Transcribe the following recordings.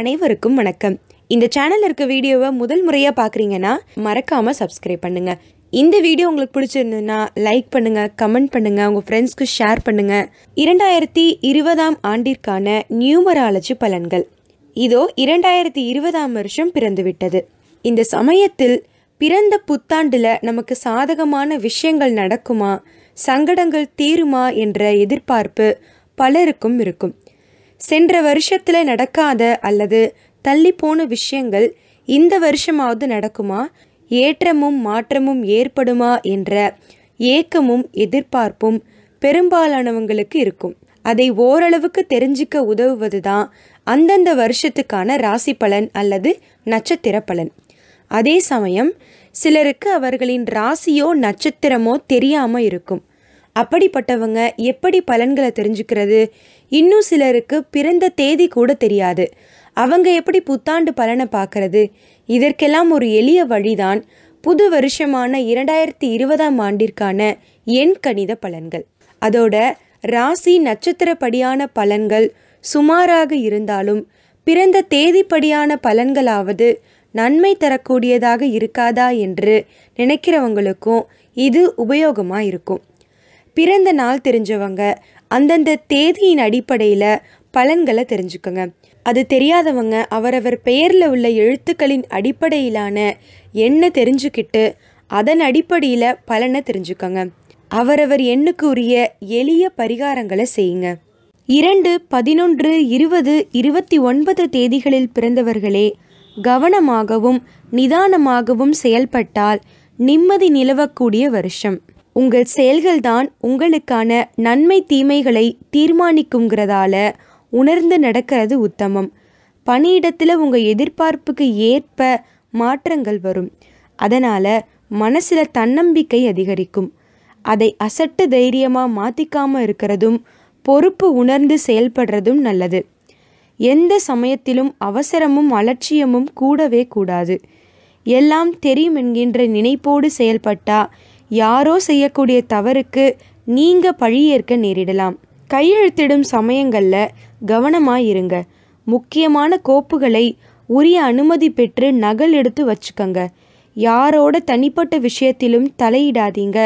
அனைவருக்கும் வணக்கம் இந்த சேனலில் இருக்க வீடியோவை முதல் முறையாக பார்க்குறீங்கன்னா மறக்காமல் சப்ஸ்கிரைப் பண்ணுங்கள் இந்த வீடியோ உங்களுக்கு பிடிச்சிருந்ததுன்னா லைக் பண்ணுங்கள் கமெண்ட் பண்ணுங்கள் உங்கள் ஃப்ரெண்ட்ஸ்க்கு ஷேர் பண்ணுங்கள் இரண்டாயிரத்தி இருபதாம் ஆண்டிற்கான நியூமராலஜி பலன்கள் இதோ இரண்டாயிரத்தி இருபதாம் வருஷம் பிறந்துவிட்டது இந்த சமயத்தில் பிறந்த புத்தாண்டில் நமக்கு சாதகமான விஷயங்கள் நடக்குமா சங்கடங்கள் தீருமா என்ற எதிர்பார்ப்பு பலருக்கும் இருக்கும் சென்ற வருஷத்தில் நடக்காத அல்லது தள்ளிப்போன விஷயங்கள் இந்த வருஷமாவது நடக்குமா ஏற்றமும் மாற்றமும் ஏற்படுமா என்ற ஏக்கமும் எதிர்பார்ப்பும் பெரும்பாலானவங்களுக்கு இருக்கும் அதை ஓரளவுக்கு தெரிஞ்சிக்க உதவுவது தான் அந்தந்த வருஷத்துக்கான ராசி பலன் அல்லது நட்சத்திர பலன் அதே சமயம் சிலருக்கு அவர்களின் ராசியோ நட்சத்திரமோ தெரியாமல் இருக்கும் அப்படிப்பட்டவங்க எப்படி பலன்களை தெரிஞ்சுக்கிறது இன்னும் சிலருக்கு பிறந்த தேதி கூட தெரியாது அவங்க எப்படி புத்தாண்டு பலனை பார்க்கறது இதற்கெல்லாம் ஒரு எளிய வழிதான் புது வருஷமான இரண்டாயிரத்தி இருபதாம் ஆண்டிற்கான எண் கணித பலன்கள் அதோட ராசி நட்சத்திரப்படியான பலன்கள் சுமாராக இருந்தாலும் பிறந்த தேதிப்படியான பலன்களாவது நன்மை தரக்கூடியதாக இருக்காதா என்று நினைக்கிறவங்களுக்கும் இது உபயோகமாக இருக்கும் பிறந்த நாள் தெரிஞ்சவங்க அந்தந்த தேதியின் அடிப்படையில் பலன்களை தெரிஞ்சுக்கோங்க அது தெரியாதவங்க அவரவர் பெயரில் உள்ள எழுத்துக்களின் அடிப்படையிலான எண்ணை தெரிஞ்சுக்கிட்டு அதன் அடிப்படையில் பலனை தெரிஞ்சுக்கோங்க அவரவர் எண்ணுக்கு உரிய எளிய பரிகாரங்களை செய்யுங்க இரண்டு பதினொன்று இருபது இருபத்தி ஒன்பது தேதிகளில் பிறந்தவர்களே கவனமாகவும் நிதானமாகவும் செயல்பட்டால் நிம்மதி நிலவக்கூடிய வருஷம் உங்கள் செயல்கள்தான் உங்களுக்கான நன்மை தீமைகளை தீர்மானிக்குங்கிறதால உணர்ந்து நடக்கிறது உத்தமம் பணியிடத்தில் உங்கள் எதிர்பார்ப்புக்கு ஏற்ப மாற்றங்கள் வரும் அதனால் மனசில் தன்னம்பிக்கை அதிகரிக்கும் அதை அசட்டு தைரியமாக மாற்றிக்காமல் இருக்கிறதும் பொறுப்பு உணர்ந்து செயல்படுறதும் நல்லது எந்த சமயத்திலும் அவசரமும் அலட்சியமும் கூடவே கூடாது எல்லாம் தெரியும் என்கின்ற நினைப்போடு செயல்பட்டால் யாரோ செய்யக்கூடிய தவறுக்கு நீங்கள் பழியேற்க நேரிடலாம் கையெழுத்திடும் சமயங்களில் கவனமாக இருங்க முக்கியமான கோப்புகளை உரிய அனுமதி பெற்று நகல் எடுத்து வச்சுக்கோங்க யாரோட தனிப்பட்ட விஷயத்திலும் தலையிடாதீங்க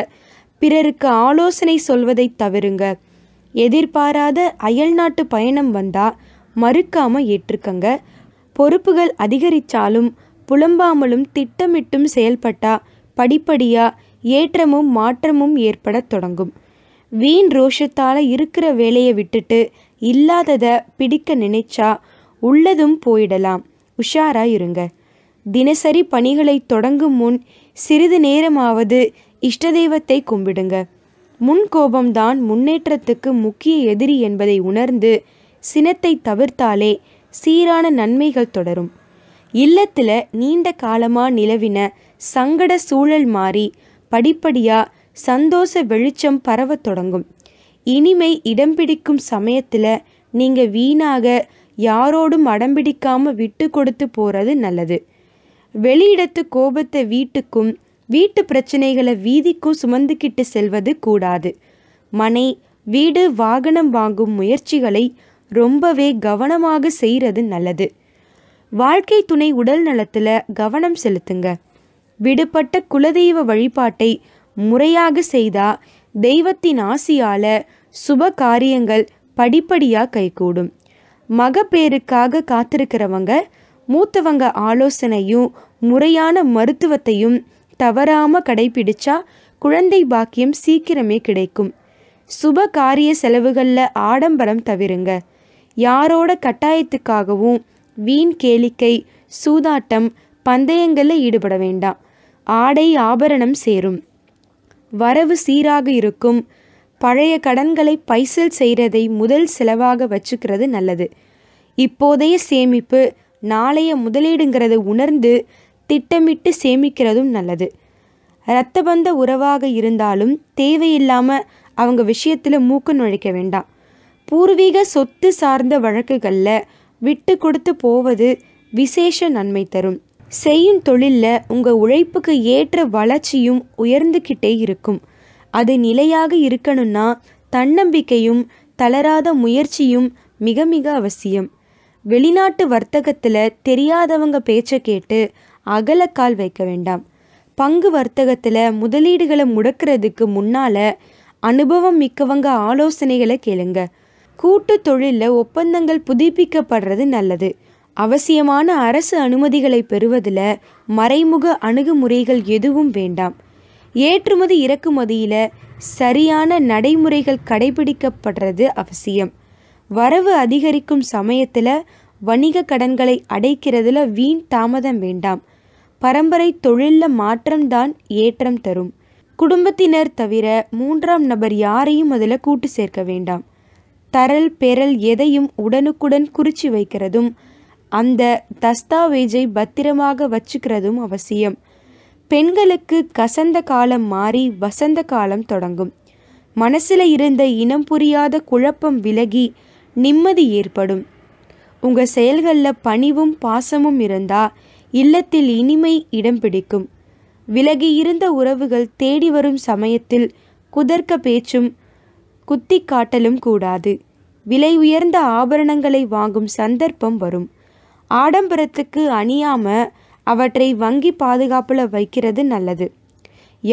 பிறருக்கு ஆலோசனை சொல்வதை தவிருங்க எதிர்பாராத அயல்நாட்டு பயணம் வந்தால் மறுக்காமல் ஏற்றுக்கங்க பொறுப்புகள் அதிகரித்தாலும் புலம்பாமலும் திட்டமிட்டும் செயல்பட்டால் படிப்படியாக ஏற்றமும் மாற்றமும் ஏற்படத் தொடங்கும் வீண் ரோஷத்தால் இருக்கிற வேலையை விட்டுட்டு இல்லாததை பிடிக்க நினைச்சா உள்ளதும் போயிடலாம் உஷாரா இருங்க தினசரி பணிகளை தொடங்கும் முன் சிறிது நேரமாவது இஷ்ட தெய்வத்தை கும்பிடுங்க முன் கோபம்தான் முன்னேற்றத்துக்கு முக்கிய எதிரி என்பதை உணர்ந்து சினத்தை தவிர்த்தாலே சீரான நன்மைகள் தொடரும் இல்லத்தில் நீண்ட காலமாக நிலவின சங்கட சூழல் மாறி படிப்படியாக சந்தோஷ வெளிச்சம் பரவத் தொடங்கும் இனிமை இடம் பிடிக்கும் சமயத்தில் நீங்கள் வீணாக யாரோடும் அடம்பிடிக்காமல் விட்டு கொடுத்து போகிறது நல்லது வெளியிடத்து கோபத்தை வீட்டுக்கும் வீட்டு பிரச்சனைகளை வீதிக்கும் சுமந்துக்கிட்டு செல்வது கூடாது மனை வீடு வாகனம் வாங்கும் முயற்சிகளை ரொம்பவே கவனமாக செய்கிறது நல்லது வாழ்க்கை துணை உடல் நலத்தில் கவனம் செலுத்துங்க விடுபட்ட குலதெய்வ வழிபாட்டை முறையாக செய்தா தெய்வத்தின் ஆசியால சுப காரியங்கள் படிப்படியாக கைகூடும் மகப்பேருக்காக காத்திருக்கிறவங்க மூத்தவங்க ஆலோசனையும் முறையான மருத்துவத்தையும் தவறாம கடைபிடிச்சா குழந்தை பாக்கியம் சீக்கிரமே கிடைக்கும் சுப காரிய செலவுகளில் ஆடம்பரம் தவிருங்க யாரோட கட்டாயத்துக்காகவும் வீண் கேளிக்கை சூதாட்டம் பந்தயங்களில் ஈடுபட வேண்டாம் ஆடை ஆபரணம் சேரும் வரவு சீராக இருக்கும் பழைய கடன்களை பைசல் செய்கிறதை முதல் செலவாக வச்சுக்கிறது நல்லது இப்போதைய சேமிப்பு நாளைய முதலீடுங்கிறத உணர்ந்து திட்டமிட்டு சேமிக்கிறதும் நல்லது இரத்தபந்த உறவாக இருந்தாலும் தேவையில்லாமல் அவங்க விஷயத்தில் மூக்கு நுழைக்க வேண்டாம் பூர்வீக சொத்து சார்ந்த வழக்குகளில் விட்டு கொடுத்து போவது விசேஷ நன்மை தரும் செய்யும் தொழிலில் உங்கள் உழைப்புக்கு ஏற்ற வளர்ச்சியும் உயர்ந்துக்கிட்டே இருக்கும் அது நிலையாக இருக்கணும்னா தன்னம்பிக்கையும் தளராத முயற்சியும் மிக மிக அவசியம் வெளிநாட்டு வர்த்தகத்தில் தெரியாதவங்க பேச்சை கேட்டு அகலக்கால் வைக்க வேண்டாம் பங்கு வர்த்தகத்தில் முதலீடுகளை முடக்கிறதுக்கு முன்னால் அனுபவம் மிக்கவங்க ஆலோசனைகளை கேளுங்க கூட்டு தொழிலில் ஒப்பந்தங்கள் புதுப்பிக்கப்படுறது நல்லது அவசியமான அரசு அனுமதிகளை பெறுவதில் மறைமுக அணுகுமுறைகள் எதுவும் வேண்டாம் ஏற்றுமதி இறக்குமதியில் சரியான நடைமுறைகள் கடைபிடிக்கப்படுறது அவசியம் வரவு அதிகரிக்கும் சமயத்தில் வணிக கடன்களை அடைக்கிறதுல வீண் தாமதம் வேண்டாம் பரம்பரை தொழிலில் மாற்றம்தான் ஏற்றம் தரும் குடும்பத்தினர் தவிர மூன்றாம் நபர் யாரையும் அதில் கூட்டு சேர்க்க வேண்டாம் தரல் பெறல் எதையும் உடனுக்குடன் குறிச்சி வைக்கிறதும் அந்த தஸ்தாவேஜை பத்திரமாக வச்சுக்கிறதும் அவசியம் பெண்களுக்கு கசந்த காலம் மாறி வசந்த காலம் தொடங்கும் மனசில் இருந்த இனம் புரியாத குழப்பம் விலகி நிம்மதி ஏற்படும் உங்கள் செயல்களில் பணிவும் பாசமும் இருந்தால் இல்லத்தில் இனிமை இடம் பிடிக்கும் விலகி இருந்த உறவுகள் தேடி வரும் சமயத்தில் குதர்க்க பேச்சும் குத்தி காட்டலும் கூடாது விலை உயர்ந்த ஆபரணங்களை வாங்கும் சந்தர்ப்பம் வரும் ஆடம்பரத்துக்கு அணியாமல் அவற்றை வங்கி பாதுகாப்பில் வைக்கிறது நல்லது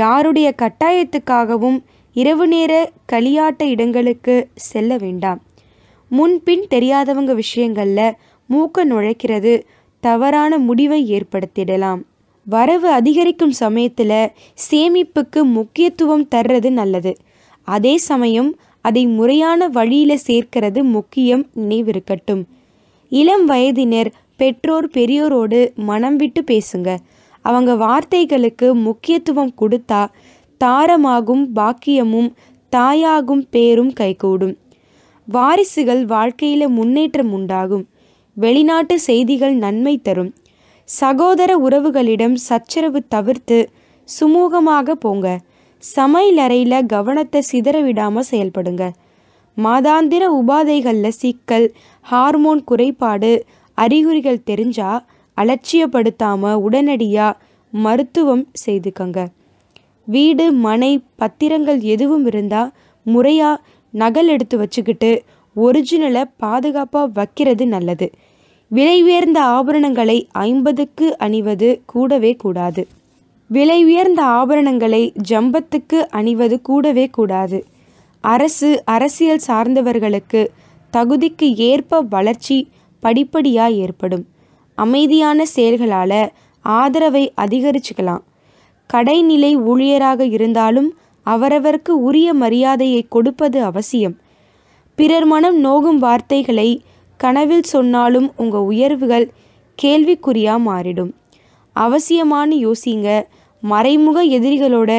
யாருடைய கட்டாயத்துக்காகவும் இரவு நேர களியாட்ட இடங்களுக்கு செல்ல வேண்டாம் முன்பின் தெரியாதவங்க விஷயங்களில் மூக்க நுழைக்கிறது தவறான முடிவை ஏற்படுத்திடலாம் வரவு அதிகரிக்கும் சமயத்தில் சேமிப்புக்கு முக்கியத்துவம் தர்றது நல்லது அதே சமயம் அதை முறையான வழியில் சேர்க்கிறது முக்கியம் நினைவிருக்கட்டும் இளம் வயதினர் பெற்றோர் பெரியோரோடு மனம் விட்டு பேசுங்க அவங்க வார்த்தைகளுக்கு முக்கியத்துவம் கொடுத்தா தாரமாகும் பாக்கியமும் தாயாகும் பேரும் கைகூடும் வாரிசுகள் வாழ்க்கையில் முன்னேற்றம் உண்டாகும் வெளிநாட்டு செய்திகள் நன்மை தரும் சகோதர உறவுகளிடம் சச்சரவு தவிர்த்து சுமூகமாக போங்க சமையலறையில் கவனத்தை சிதற விடாமல் செயல்படுங்க மாதாந்திர உபாதைகளில் சிக்கல் ஹார்மோன் குறைபாடு அறிகுறிகள் தெரிஞ்சால் அலட்சியப்படுத்தாமல் உடனடியாக மருத்துவம் செய்துக்கங்க வீடு மனை பத்திரங்கள் எதுவும் இருந்தால் முறையாக நகல் எடுத்து வச்சுக்கிட்டு ஒரிஜினலை பாதுகாப்பாக வைக்கிறது நல்லது விலை உயர்ந்த ஆபரணங்களை ஐம்பதுக்கு அணிவது கூடவே கூடாது விலை உயர்ந்த ஆபரணங்களை ஜம்பத்துக்கு அணிவது கூடவே கூடாது அரசு அரசியல் சார்ந்தவர்களுக்கு தகுதிக்கு ஏற்ப வளர்ச்சி படிப்படியாக ஏற்படும் அமைதியான செயல்களால் ஆதரவை அதிகரிச்சுக்கலாம் கடைநிலை ஊழியராக இருந்தாலும் அவரவருக்கு உரிய மரியாதையை கொடுப்பது அவசியம் பிறர் மனம் நோகும் வார்த்தைகளை கனவில் சொன்னாலும் உங்கள் உயர்வுகள் கேள்விக்குறியாக மாறிடும் அவசியமான யோசிங்க மறைமுக எதிரிகளோட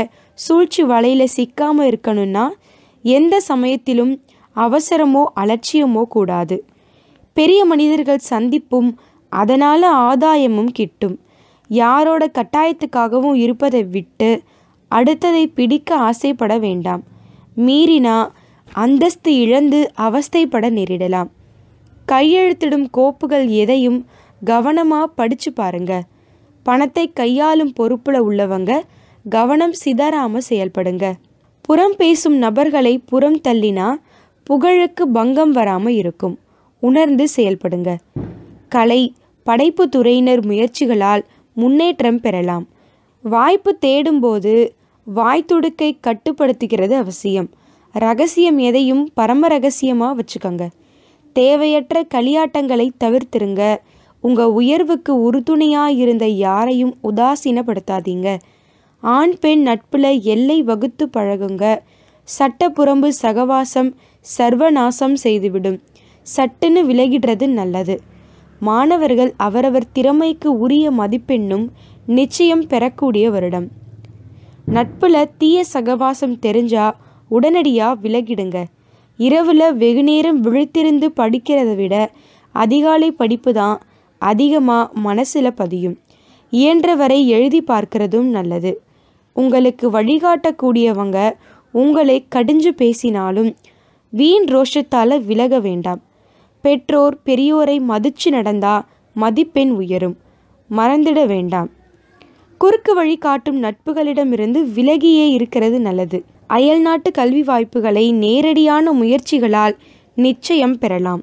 சூழ்ச்சி வலையில் சிக்காமல் இருக்கணும்னா எந்த சமயத்திலும் அவசரமோ அலட்சியமோ கூடாது பெரிய மனிதர்கள் சந்திப்பும் அதனால் ஆதாயமும் கிட்டும் யாரோட கட்டாயத்துக்காகவும் இருப்பதை விட்டு அடுத்ததை பிடிக்க ஆசைப்பட வேண்டாம் மீறினா அந்தஸ்து இழந்து அவஸ்தைப்பட நேரிடலாம் கையெழுத்திடும் கோப்புகள் எதையும் கவனமாக படித்து பாருங்க பணத்தை கையாளும் பொறுப்பில் உள்ளவங்க கவனம் சிதறாமல் செயல்படுங்க புறம் பேசும் நபர்களை புறம் தள்ளினா புகழுக்கு பங்கம் வராமல் இருக்கும் உணர்ந்து செயல்படுங்க கலை படைப்பு துறையினர் முயற்சிகளால் முன்னேற்றம் பெறலாம் வாய்ப்பு தேடும்போது வாய்த்துடுக்கை கட்டுப்படுத்துகிறது அவசியம் ரகசியம் எதையும் பரம ரகசியமாக வச்சுக்கோங்க தேவையற்ற களியாட்டங்களை தவிர்த்துருங்க உங்கள் உயர்வுக்கு உறுதுணையாக இருந்த யாரையும் உதாசீனப்படுத்தாதீங்க ஆண் பெண் நட்பில் எல்லை வகுத்து பழகுங்க சட்டப்புறம்பு சகவாசம் சர்வநாசம் செய்துவிடும் சட்டுன்னு விலகிடுறது நல்லது மாணவர்கள் அவரவர் திறமைக்கு உரிய மதிப்பெண்ணும் நிச்சயம் பெறக்கூடிய வருடம் நட்பில் தீய சகவாசம் தெரிஞ்சா உடனடியாக விலகிடுங்க இரவில் வெகுநேரம் விழித்திருந்து படிக்கிறத விட அதிகாலை படிப்பு தான் அதிகமாக மனசில் பதியும் இயன்றவரை எழுதி பார்க்கிறதும் நல்லது உங்களுக்கு வழிகாட்டக்கூடியவங்க உங்களை கடிஞ்சு பேசினாலும் வீண் ரோஷத்தால் விலக வேண்டாம் பெற்றோர் பெரியோரை மதிச்சு நடந்தா மதிப்பெண் உயரும் மறந்திட வேண்டாம் குறுக்கு வழி காட்டும் நட்புகளிடமிருந்து விலகியே இருக்கிறது நல்லது அயல்நாட்டு கல்வி வாய்ப்புகளை நேரடியான முயற்சிகளால் நிச்சயம் பெறலாம்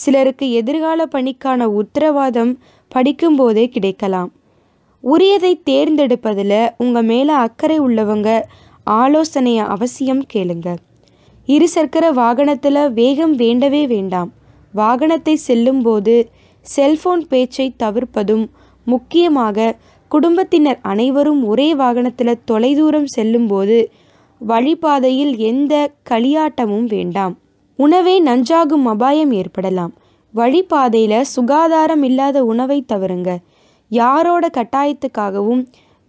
சிலருக்கு எதிர்கால பணிக்கான உத்தரவாதம் படிக்கும்போதே கிடைக்கலாம் உரியதை தேர்ந்தெடுப்பதில் உங்கள் மேலே அக்கறை உள்ளவங்க ஆலோசனையை அவசியம் கேளுங்க இருசக்கர வாகனத்தில் வேகம் வேண்டவே வேண்டாம் வாகனத்தை செல்லும்போது செல்போன் பேச்சை தவிர்ப்பதும் முக்கியமாக குடும்பத்தினர் அனைவரும் ஒரே வாகனத்தில் தொலைதூரம் செல்லும்போது வழிபாதையில் எந்த களியாட்டமும் வேண்டாம் உணவே நஞ்சாகும் அபாயம் ஏற்படலாம் வழிபாதையில் சுகாதாரம் இல்லாத உணவை தவறுங்க யாரோட கட்டாயத்துக்காகவும்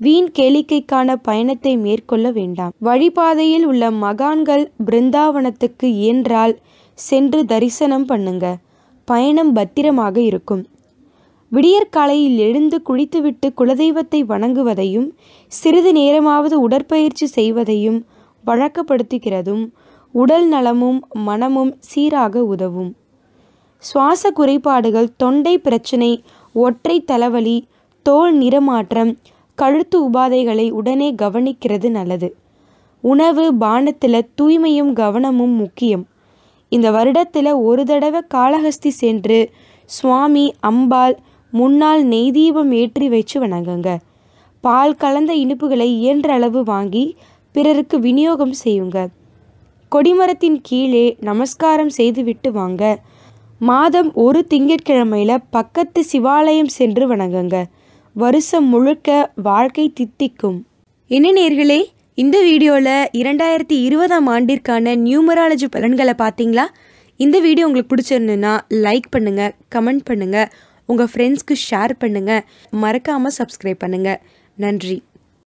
வீண் கேளிக்கைக்கான பயணத்தை மேற்கொள்ள வேண்டாம் வழிபாதையில் உள்ள மகான்கள் பிருந்தாவனத்துக்கு இயன்றால் சென்று தரிசனம் பண்ணுங்க பயணம் பத்திரமாக இருக்கும் விடியற்காலையில் எழுந்து குளித்துவிட்டு குலதெய்வத்தை வணங்குவதையும் சிறிது நேரமாவது உடற்பயிற்சி செய்வதையும் வழக்கப்படுத்துகிறதும் உடல் நலமும் மனமும் சீராக உதவும் சுவாச குறைபாடுகள் தொண்டை பிரச்சனை ஒற்றை தலைவலி தோல் நிறமாற்றம் கழுத்து உபாதைகளை உடனே கவனிக்கிறது நல்லது உணவு பானத்தில் தூய்மையும் கவனமும் முக்கியம் இந்த வருடத்தில் ஒரு தடவை காளஹஸ்தி சென்று சுவாமி அம்பாள் முன்னால் நெய் தீபம் ஏற்றி வச்சு வணங்குங்க பால் கலந்த இனிப்புகளை இயன்ற அளவு வாங்கி பிறருக்கு விநியோகம் செய்யுங்க கொடிமரத்தின் கீழே நமஸ்காரம் செய்துவிட்டு வாங்க மாதம் ஒரு திங்கட்கிழமையில் பக்கத்து சிவாலயம் சென்று வணங்குங்க வருஷம் முழுக்க வாழ்க்கை தித்திக்கும் என்ன நேர்களே இந்த வீடியோவில் இரண்டாயிரத்தி இருபதாம் ஆண்டிற்கான நியூமராலஜி பலன்களை பார்த்தீங்களா இந்த வீடியோ உங்களுக்கு பிடிச்சிருந்துன்னா லைக் பண்ணுங்கள் கமெண்ட் பண்ணுங்கள் உங்கள் ஃப்ரெண்ட்ஸ்க்கு ஷேர் பண்ணுங்கள் மறக்காமல் சப்ஸ்கிரைப் பண்ணுங்கள் நன்றி